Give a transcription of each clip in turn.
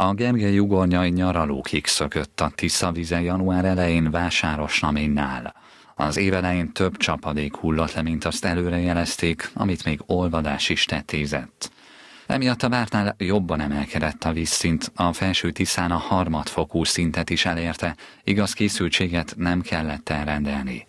A Gergely Jugornyai nyaralókig szökött a Tisza vize január elején vásárosnaménnál. Az évelején több csapadék hullott le, mint azt előrejelezték, amit még olvadás is tetézett. Emiatt a vártnál jobban emelkedett a vízszint, a felső Tiszán a harmadfokú szintet is elérte, igaz készültséget nem kellett elrendelni.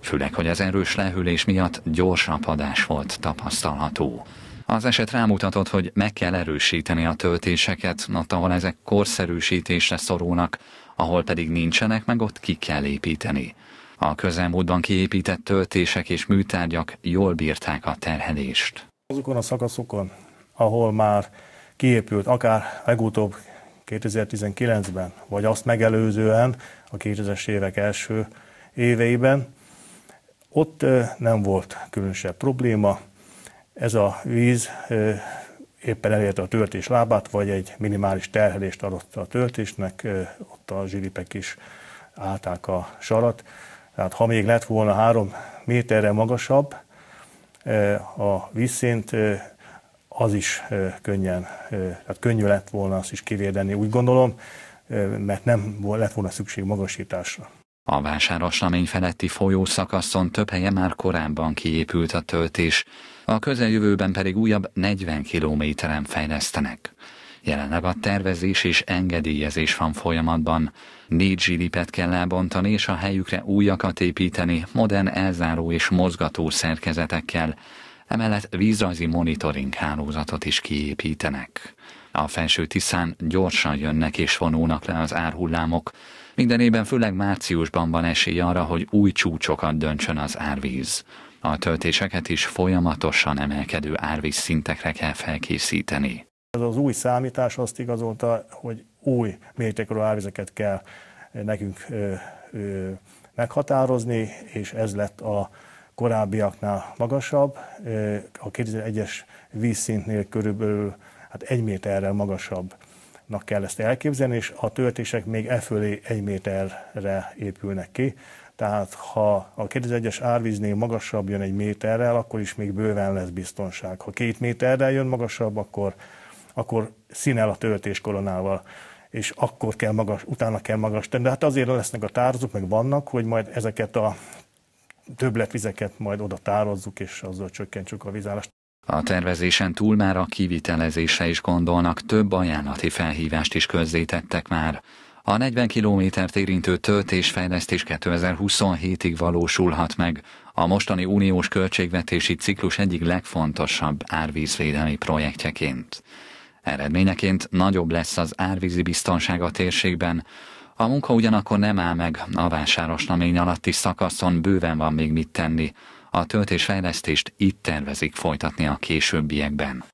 Főleg, hogy az erős lehűlés miatt gyors apadás volt tapasztalható. Az eset rámutatott, hogy meg kell erősíteni a töltéseket, ott ahol ezek korszerűsítésre szorulnak, ahol pedig nincsenek, meg ott ki kell építeni. A közelmúltban kiépített töltések és műtárgyak jól bírták a terhelést. Azokon a szakaszokon, ahol már kiépült, akár legutóbb 2019-ben, vagy azt megelőzően a 2000-es évek első éveiben, ott nem volt különösebb probléma, ez a víz éppen elérte a töltés lábát, vagy egy minimális terhelést adott a töltésnek, ott a zsilipek is állták a sarat. Tehát ha még lett volna három méterre magasabb a vízszint, az is könnyen, tehát könnyű lett volna azt is kivédeni, úgy gondolom, mert nem lett volna szükség magasításra. A vásároslamény feletti folyószakaszon több helye már korábban kiépült a töltés, a közeljövőben pedig újabb 40 kilométeren fejlesztenek. Jelenleg a tervezés és engedélyezés van folyamatban. Négy zsilipet kell lebontani és a helyükre újakat építeni, modern elzáró és mozgató szerkezetekkel. Emellett vízrajzi monitoring hálózatot is kiépítenek. A felső Tiszán gyorsan jönnek és vonulnak le az árhullámok, Mindenében főleg márciusban van esély arra, hogy új csúcsokat döntsön az árvíz. A töltéseket is folyamatosan emelkedő árvíz szintekre kell felkészíteni. Ez az új számítás azt igazolta, hogy új mértékű árvizeket kell eh, nekünk ö, eh, ö, eh, meghatározni, és ez lett a korábbiaknál magasabb. A 2001-es vízszintnél körülbelül hát egy méterrel magasabb nak kell ezt elképzelni, és a töltések még e fölé egy méterre épülnek ki. Tehát ha a 2001-es árvíznél magasabb jön egy méterrel, akkor is még bőven lesz biztonság. Ha két méterrel jön magasabb, akkor, akkor színel a töltés koronával és akkor kell magas, utána kell magas tenni. De hát azért lesznek a tározók, meg vannak, hogy majd ezeket a többletvizeket majd oda tározzuk, és azzal csökkentsük a vízállást. A tervezésen túl már a kivitelezésre is gondolnak, több ajánlati felhívást is közzétettek már. A 40 kilométert érintő töltésfejlesztés 2027-ig valósulhat meg, a mostani uniós költségvetési ciklus egyik legfontosabb árvízvédelmi projektjeként. Eredményeként nagyobb lesz az árvízi biztonság a térségben, a munka ugyanakkor nem áll meg, a vásárosnamény alatti szakaszon bőven van még mit tenni, a töltésfejlesztést itt tervezik folytatni a későbbiekben.